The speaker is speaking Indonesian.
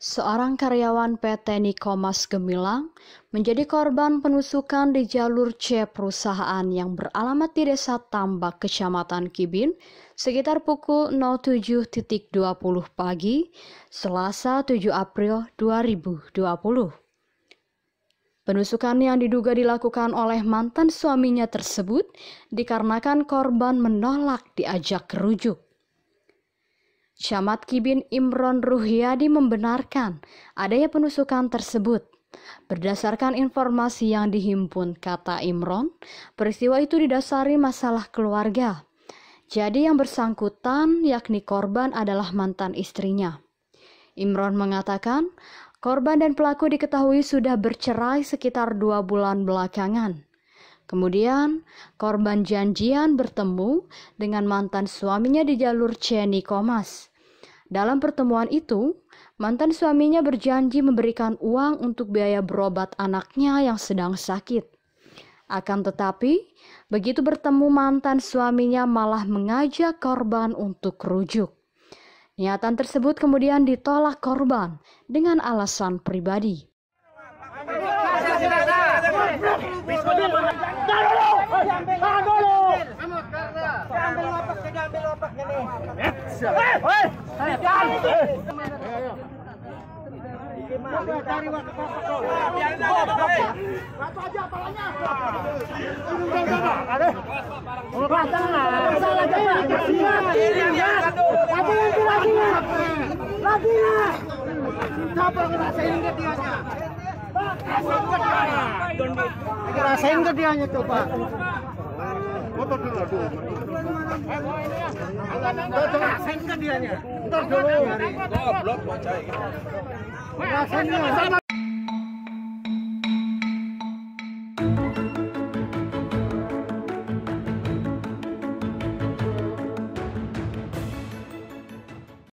Seorang karyawan PT Nikomas Gemilang menjadi korban penusukan di jalur C perusahaan yang beralamat di Desa Tambak, Kecamatan Kibin, sekitar pukul 07.20 pagi, Selasa 7 April 2020. Penusukan yang diduga dilakukan oleh mantan suaminya tersebut dikarenakan korban menolak diajak rujuk. Camat Kibin Imron Ruhyadi membenarkan adanya penusukan tersebut. Berdasarkan informasi yang dihimpun kata Imron, peristiwa itu didasari masalah keluarga. Jadi yang bersangkutan yakni korban adalah mantan istrinya. Imron mengatakan Korban dan pelaku diketahui sudah bercerai sekitar dua bulan belakangan. Kemudian, korban janjian bertemu dengan mantan suaminya di jalur Ceni Komas. Dalam pertemuan itu, mantan suaminya berjanji memberikan uang untuk biaya berobat anaknya yang sedang sakit. Akan tetapi, begitu bertemu mantan suaminya malah mengajak korban untuk rujuk. Niatan tersebut kemudian ditolak korban dengan alasan pribadi. rasain nggak dianya? Rasain coba? dulu Rasain nggak dianya? dulu.